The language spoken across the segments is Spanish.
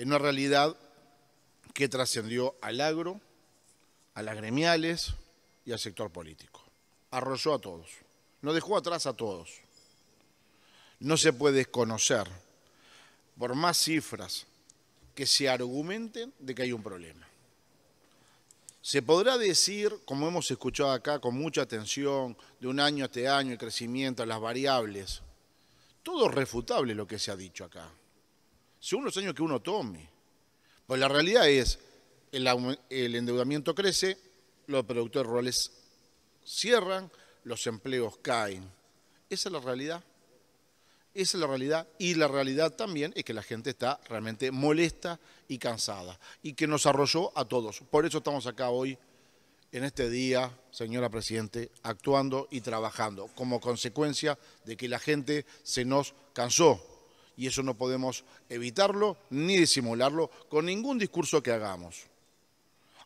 en una realidad que trascendió al agro, a las gremiales y al sector político. Arrolló a todos, nos dejó atrás a todos. No se puede desconocer, por más cifras que se argumenten, de que hay un problema. Se podrá decir, como hemos escuchado acá con mucha atención, de un año a este año, el crecimiento, las variables. Todo refutable lo que se ha dicho acá según los años que uno tome. Pues la realidad es, el, endeudamiento crece, los productores rurales cierran, los empleos caen. Esa es la realidad. Esa es la realidad. Y la realidad también es que la gente está realmente molesta y cansada. Y que nos arrolló a todos. Por eso estamos acá hoy, en este día, señora Presidente, actuando y trabajando como consecuencia de que la gente se nos cansó y eso no podemos evitarlo ni disimularlo con ningún discurso que hagamos.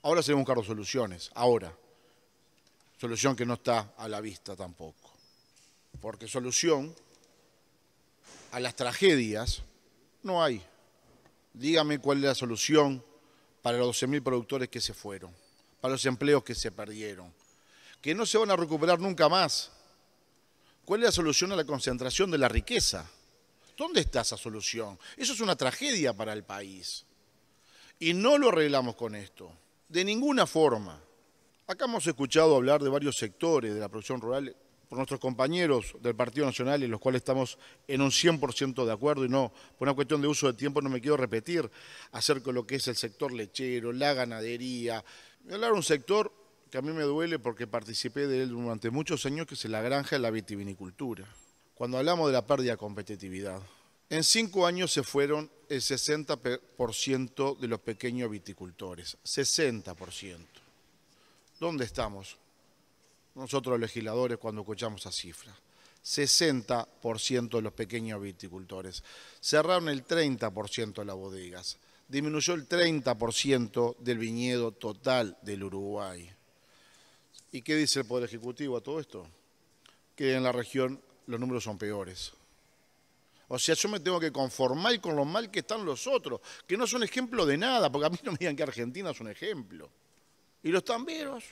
Ahora se deben buscar soluciones, ahora. Solución que no está a la vista tampoco. Porque solución a las tragedias no hay. Dígame cuál es la solución para los 12.000 productores que se fueron, para los empleos que se perdieron, que no se van a recuperar nunca más. ¿Cuál es la solución a la concentración de la riqueza? ¿Dónde está esa solución? Eso es una tragedia para el país. Y no lo arreglamos con esto, de ninguna forma. Acá hemos escuchado hablar de varios sectores de la producción rural por nuestros compañeros del Partido Nacional, en los cuales estamos en un 100% de acuerdo, y no, por una cuestión de uso de tiempo no me quiero repetir acerca de lo que es el sector lechero, la ganadería. hablar de un sector que a mí me duele porque participé de él durante muchos años, que es la granja y la vitivinicultura cuando hablamos de la pérdida de competitividad, en cinco años se fueron el 60% de los pequeños viticultores, 60%. ¿Dónde estamos? Nosotros legisladores cuando escuchamos esa cifra. 60% de los pequeños viticultores. Cerraron el 30% de las bodegas. Disminuyó el 30% del viñedo total del Uruguay. ¿Y qué dice el Poder Ejecutivo a todo esto? Que en la región los números son peores. O sea, yo me tengo que conformar con lo mal que están los otros, que no son ejemplo de nada, porque a mí no me digan que Argentina es un ejemplo. Y los tamberos,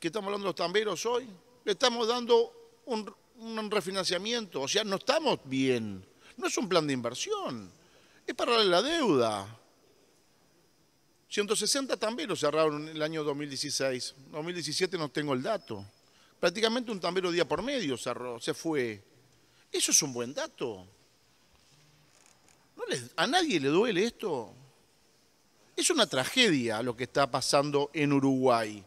que estamos hablando de los tamberos hoy, le estamos dando un, refinanciamiento, o sea, no estamos bien. No es un plan de inversión, es para la deuda. 160 tamberos cerraron en el año 2016. 2017 no tengo el dato. Prácticamente un tambero día por medio cerró, se fue. Eso es un buen dato. ¿A nadie le duele esto? Es una tragedia lo que está pasando en Uruguay.